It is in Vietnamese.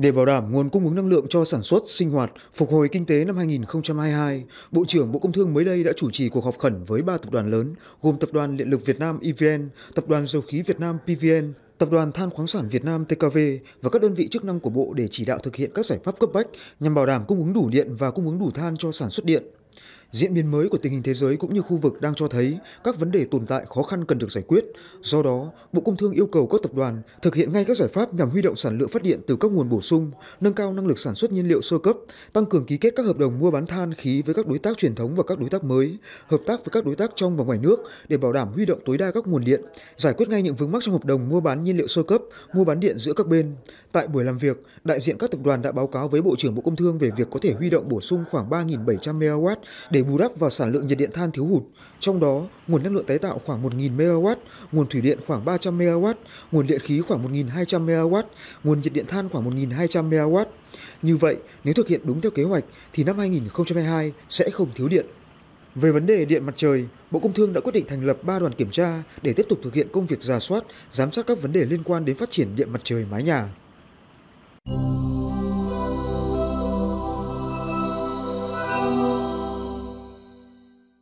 Để bảo đảm nguồn cung ứng năng lượng cho sản xuất, sinh hoạt, phục hồi kinh tế năm 2022, Bộ trưởng Bộ Công Thương mới đây đã chủ trì cuộc họp khẩn với ba tập đoàn lớn gồm Tập đoàn Điện lực Việt Nam EVN, Tập đoàn Dầu khí Việt Nam PVN, Tập đoàn Than khoáng sản Việt Nam TKV và các đơn vị chức năng của Bộ để chỉ đạo thực hiện các giải pháp cấp bách nhằm bảo đảm cung ứng đủ điện và cung ứng đủ than cho sản xuất điện. Diễn biến mới của tình hình thế giới cũng như khu vực đang cho thấy các vấn đề tồn tại khó khăn cần được giải quyết. Do đó, Bộ Công Thương yêu cầu các tập đoàn thực hiện ngay các giải pháp nhằm huy động sản lượng phát điện từ các nguồn bổ sung, nâng cao năng lực sản xuất nhiên liệu sơ cấp, tăng cường ký kết các hợp đồng mua bán than khí với các đối tác truyền thống và các đối tác mới, hợp tác với các đối tác trong và ngoài nước để bảo đảm huy động tối đa các nguồn điện, giải quyết ngay những vướng mắc trong hợp đồng mua bán nhiên liệu sơ cấp, mua bán điện giữa các bên. Tại buổi làm việc, đại diện các tập đoàn đã báo cáo với Bộ trưởng Bộ Công Thương về việc có thể huy động bổ sung khoảng 3.700 MW để để bù đắp vào sản lượng nhiệt điện than thiếu hụt, trong đó nguồn năng lượng tái tạo khoảng 1.000 MW, nguồn thủy điện khoảng 300 MW, nguồn điện khí khoảng 1.200 MW, nguồn nhiệt điện than khoảng 1.200 MW. Như vậy, nếu thực hiện đúng theo kế hoạch thì năm 2022 sẽ không thiếu điện. Về vấn đề điện mặt trời, Bộ Công Thương đã quyết định thành lập 3 đoàn kiểm tra để tiếp tục thực hiện công việc giả soát, giám sát các vấn đề liên quan đến phát triển điện mặt trời mái nhà.